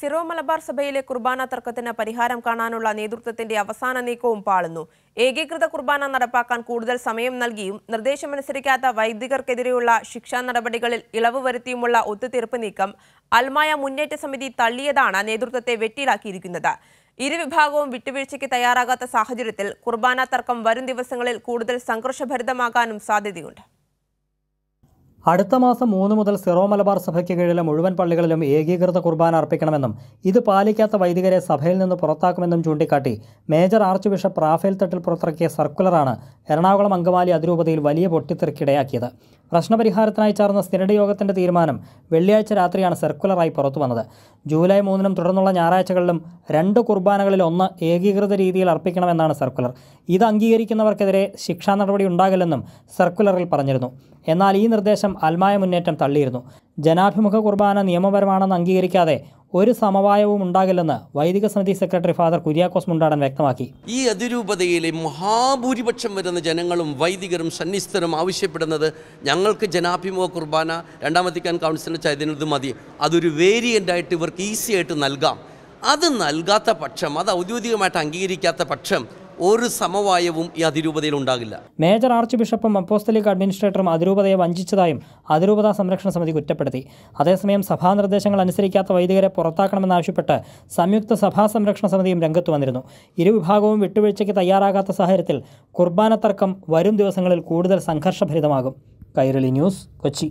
Syro Malabar സഭയിലെ കുർബാന തർക്കത്തിന് പരിഹാരം കാണാനുള്ള നേതൃത്വത്തിന്റെ അവസാന നീക്കവും പാളുന്നു ഏകീകൃത കുർബാന നടപ്പാക്കാൻ കൂടുതൽ സമയം നൽകിയും നിർദ്ദേശമനുസരിക്കാത്ത വൈദികർക്കെതിരെയുള്ള ശിക്ഷാ നടപടികളിൽ ഇളവ് വരുത്തിയുമുള്ള ഒത്തുതീർപ്പ് നീക്കം അൽമായ മുന്നേറ്റ സമിതി തള്ളിയതാണ് നേതൃത്വത്തെ വെട്ടിയിലാക്കിയിരിക്കുന്നത് ഇരുവിഭാഗവും വിട്ടുവീഴ്ചയ്ക്ക് തയ്യാറാകാത്ത സാഹചര്യത്തിൽ കുർബാന തർക്കം വരും ദിവസങ്ങളിൽ കൂടുതൽ സംഘർഷഭരിതമാകാനും സാധ്യതയുണ്ട് അടുത്ത മാസം മൂന്ന് മുതൽ സിറോ മലബാർ സഭയ്ക്ക് കീഴിലെ മുഴുവൻ പള്ളികളിലും ഏകീകൃത കുർബാന അർപ്പിക്കണമെന്നും ഇത് പാലിക്കാത്ത വൈദികരെ സഭയിൽ നിന്ന് പുറത്താക്കുമെന്നും ചൂണ്ടിക്കാട്ടി major archbishop Raphael Thattil പുറത്തിറക്കിയ സർക്കുലറാണ് എറണാകുളം അങ്കമാലി അതിരൂപതയിൽ വലിയ പൊട്ടിത്തെറിക്കിടയാക്കിയത് പ്രശ്നപരിഹാരത്തിനായി ചേർന്ന സ്ഥിരഡ് യോഗത്തിൻ്റെ തീരുമാനം വെള്ളിയാഴ്ച രാത്രിയാണ് സർക്കുലറായി പുറത്തു വന്നത് ജൂലൈ മൂന്നിനും തുടർന്നുള്ള ഞായറാഴ്ചകളിലും രണ്ട് കുർബാനകളിൽ ഒന്ന് ഏകീകൃത രീതിയിൽ അർപ്പിക്കണമെന്നാണ് സർക്കുലർ ഇത് അംഗീകരിക്കുന്നവർക്കെതിരെ ശിക്ഷാ നടപടി ഉണ്ടാകില്ലെന്നും സർക്കുലറിൽ പറഞ്ഞിരുന്നു എന്നാൽ ഈ നിർദ്ദേശം മുന്നേറ്റം അൽമായ മുന്നേറ്റം തള്ളിയിരുന്നു ജനാഭിമുഖ കുർബാന നിയമപരമാണെന്ന് അംഗീകരിക്കാതെ ഒരു സമവായവും ഉണ്ടാകില്ലെന്ന് വൈദിക സമിതി സെക്രട്ടറി ഫാദർ കുര്യാക്കോസ് മുണ്ടാടൻ വ്യക്തമാക്കി ഈ അതിരൂപതയിലെ മഹാഭൂരിപക്ഷം വരുന്ന ജനങ്ങളും വൈദികരും സന്നിസ്ഥരും ആവശ്യപ്പെടുന്നത് ഞങ്ങൾക്ക് ജനാഭിമുഖ കുർബാന രണ്ടാമത്തേക്കാൻ കൗൺസിലിന് ചൈതന്യത് മതി അതൊരു വേരിയൻ്റ് ആയിട്ട് ഇവർക്ക് ഈസി ആയിട്ട് നൽകാം അത് നൽകാത്ത പക്ഷം അത് ഔദ്യോഗികമായിട്ട് അംഗീകരിക്കാത്ത പക്ഷം ഒരു സമവായവും ഈ അതിരൂപതയിൽ ഉണ്ടാകില്ല മേജർ ആർച്ച് ബിഷപ്പും അപ്പോസ്തലിക് അഡ്മിനിസ്ട്രേറ്ററും അതിരൂപതയെ വഞ്ചിച്ചതായും അതിരൂപത സംരക്ഷണ സമിതി കുറ്റപ്പെടുത്തി അതേസമയം സഭാ നിർദ്ദേശങ്ങൾ അനുസരിക്കാത്ത വൈദികരെ പുറത്താക്കണമെന്നാവശ്യപ്പെട്ട് സംയുക്ത സഭാ സംരക്ഷണ സമിതിയും രംഗത്ത് വന്നിരുന്നു ഇരുവിഭാഗവും വിട്ടുവീഴ്ചയ്ക്ക് തയ്യാറാകാത്ത സാഹചര്യത്തിൽ കുർബാന തർക്കം വരും ദിവസങ്ങളിൽ കൂടുതൽ സംഘർഷഭരിതമാകും കൈരളി ന്യൂസ് കൊച്ചി